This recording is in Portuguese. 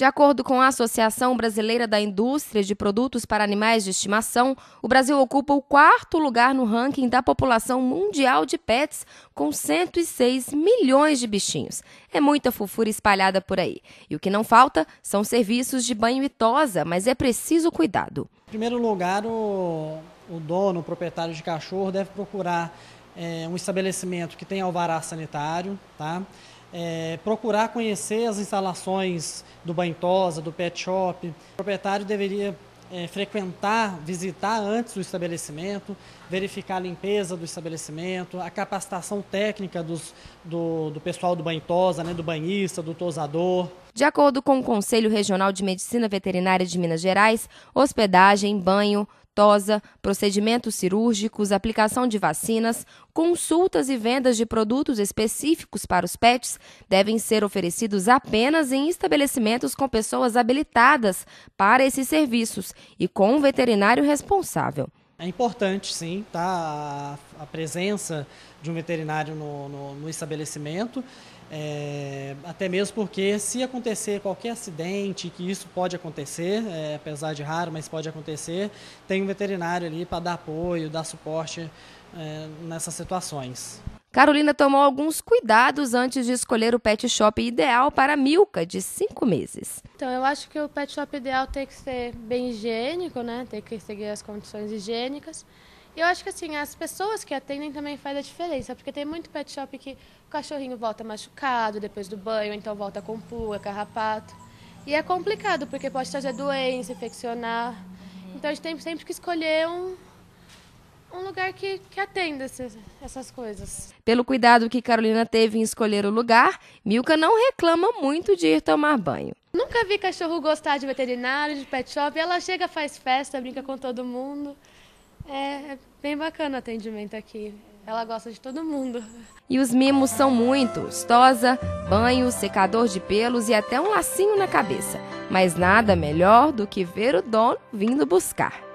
De acordo com a Associação Brasileira da Indústria de Produtos para Animais de Estimação, o Brasil ocupa o quarto lugar no ranking da população mundial de pets, com 106 milhões de bichinhos. É muita fofura espalhada por aí. E o que não falta são serviços de banho e tosa, mas é preciso cuidado. Em primeiro lugar, o, o dono, o proprietário de cachorro, deve procurar é, um estabelecimento que tenha alvará sanitário, tá? é, procurar conhecer as instalações do Banhosa, do pet shop. O proprietário deveria é, frequentar, visitar antes o estabelecimento, verificar a limpeza do estabelecimento, a capacitação técnica dos, do, do pessoal do banhosa, né, do banhista, do tosador. De acordo com o Conselho Regional de Medicina Veterinária de Minas Gerais, hospedagem, banho, procedimentos cirúrgicos, aplicação de vacinas, consultas e vendas de produtos específicos para os pets devem ser oferecidos apenas em estabelecimentos com pessoas habilitadas para esses serviços e com um veterinário responsável. É importante, sim, tá? a, a presença de um veterinário no, no, no estabelecimento. É, até mesmo porque se acontecer qualquer acidente, que isso pode acontecer, é, apesar de raro, mas pode acontecer, tem um veterinário ali para dar apoio, dar suporte é, nessas situações. Carolina tomou alguns cuidados antes de escolher o pet shop ideal para Milka, de 5 meses. Então, eu acho que o pet shop ideal tem que ser bem higiênico, né? Tem que seguir as condições higiênicas. E eu acho que assim, as pessoas que atendem também faz a diferença, porque tem muito pet shop que o cachorrinho volta machucado depois do banho, então volta com pulga, carrapato. E é complicado, porque pode trazer doença, infeccionar. Então a gente tem sempre que escolher um, lugar que, que atenda essas coisas. Pelo cuidado que Carolina teve em escolher o lugar, Milka não reclama muito de ir tomar banho. Nunca vi cachorro gostar de veterinário, de pet shop. Ela chega, faz festa, brinca com todo mundo. É, é bem bacana o atendimento aqui. Ela gosta de todo mundo. E os mimos são muitos: tosa, banho, secador de pelos e até um lacinho na cabeça. Mas nada melhor do que ver o dono vindo buscar.